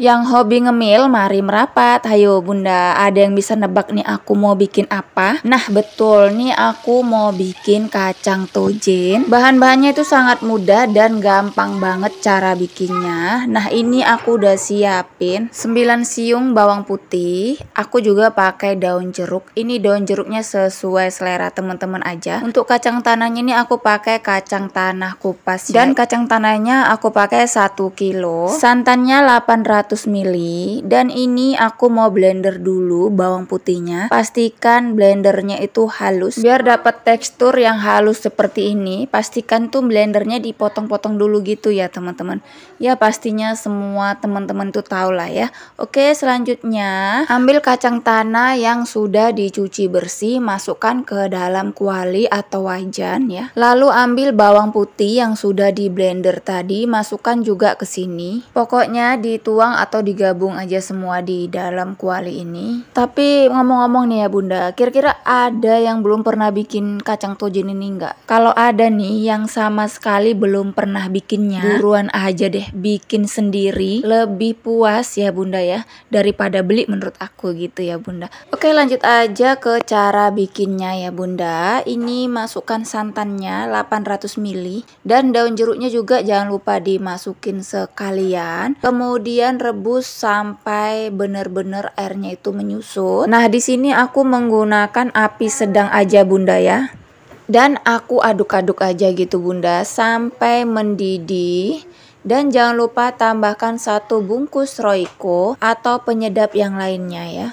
Yang hobi ngemil, mari merapat. Hayo bunda, ada yang bisa nebak nih aku mau bikin apa? Nah betul, nih aku mau bikin kacang tojin. Bahan-bahannya itu sangat mudah dan gampang banget cara bikinnya. Nah ini aku udah siapin 9 siung bawang putih. Aku juga pakai daun jeruk. Ini daun jeruknya sesuai selera teman-teman aja. Untuk kacang tanahnya ini aku pakai kacang tanah kupas. Dan ya. kacang tanahnya aku pakai 1 kilo. Santannya 800 ml dan ini aku mau blender dulu bawang putihnya pastikan blendernya itu halus biar dapat tekstur yang halus seperti ini pastikan tuh blendernya dipotong-potong dulu gitu ya teman-teman ya pastinya semua teman-teman tuh tahu lah ya oke selanjutnya ambil kacang tanah yang sudah dicuci bersih masukkan ke dalam kuali atau wajan ya lalu ambil bawang putih yang sudah di blender tadi masukkan juga ke sini pokoknya dituang doang atau digabung aja semua di dalam kuali ini. Tapi ngomong-ngomong nih ya Bunda, kira-kira ada yang belum pernah bikin kacang tojin ini nggak? Kalau ada nih yang sama sekali belum pernah bikinnya, buruan aja deh bikin sendiri. Lebih puas ya Bunda ya daripada beli menurut aku gitu ya Bunda. Oke lanjut aja ke cara bikinnya ya Bunda. Ini masukkan santannya 800 ml dan daun jeruknya juga jangan lupa dimasukin sekalian. Kemudian rebus sampai benar-benar airnya itu menyusut. Nah, di sini aku menggunakan api sedang aja Bunda ya. Dan aku aduk-aduk aja gitu Bunda sampai mendidih. Dan jangan lupa tambahkan satu bungkus Royco atau penyedap yang lainnya ya.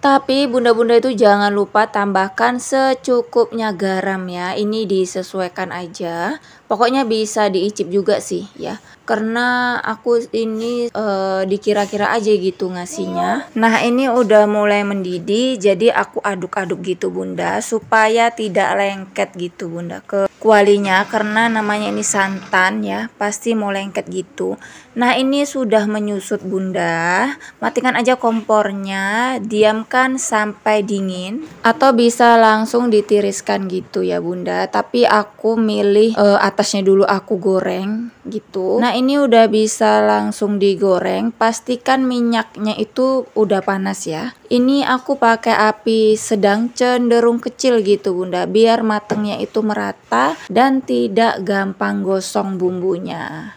Tapi bunda-bunda itu jangan lupa tambahkan secukupnya garam ya. Ini disesuaikan aja. Pokoknya bisa diicip juga sih ya karena aku ini e, dikira-kira aja gitu ngasihnya. Nah, ini udah mulai mendidih jadi aku aduk-aduk gitu Bunda supaya tidak lengket gitu Bunda ke kualinya karena namanya ini santan ya, pasti mau lengket gitu. Nah, ini sudah menyusut Bunda. Matikan aja kompornya, diamkan sampai dingin atau bisa langsung ditiriskan gitu ya Bunda. Tapi aku milih e, atasnya dulu aku goreng gitu. Nah, ini udah bisa langsung digoreng. Pastikan minyaknya itu udah panas ya. Ini aku pakai api sedang cenderung kecil gitu, Bunda, biar matangnya itu merata dan tidak gampang gosong bumbunya.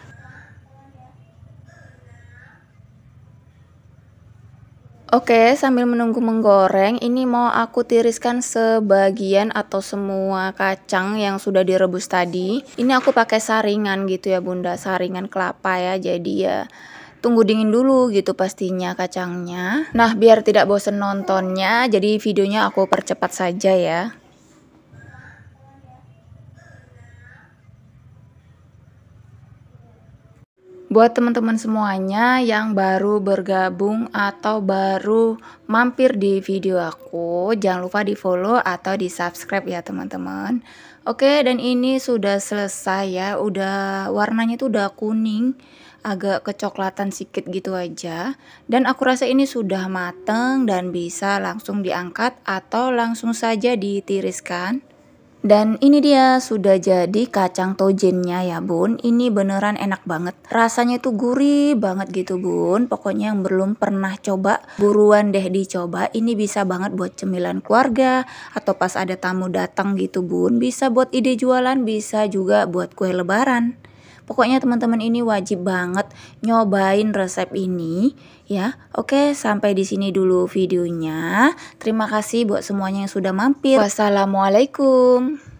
Oke, sambil menunggu menggoreng, ini mau aku tiriskan sebagian atau semua kacang yang sudah direbus tadi. Ini aku pakai saringan gitu ya, Bunda, saringan kelapa ya. Jadi ya tunggu dingin dulu gitu pastinya kacangnya. Nah, biar tidak bosen nontonnya, jadi videonya aku percepat saja ya. buat teman-teman semuanya yang baru bergabung atau baru mampir di video aku, jangan lupa di follow atau di subscribe ya teman-teman. Oke, dan ini sudah selesai ya, udah warnanya tuh udah kuning, agak kecoklatan sedikit gitu aja. Dan aku rasa ini sudah mateng dan bisa langsung diangkat atau langsung saja ditiriskan. Dan ini dia sudah jadi kacang tojennya ya bun Ini beneran enak banget Rasanya tuh gurih banget gitu bun Pokoknya yang belum pernah coba Buruan deh dicoba Ini bisa banget buat cemilan keluarga Atau pas ada tamu datang gitu bun Bisa buat ide jualan Bisa juga buat kue lebaran Pokoknya teman-teman ini wajib banget nyobain resep ini ya. Oke, sampai di sini dulu videonya. Terima kasih buat semuanya yang sudah mampir. Wassalamualaikum.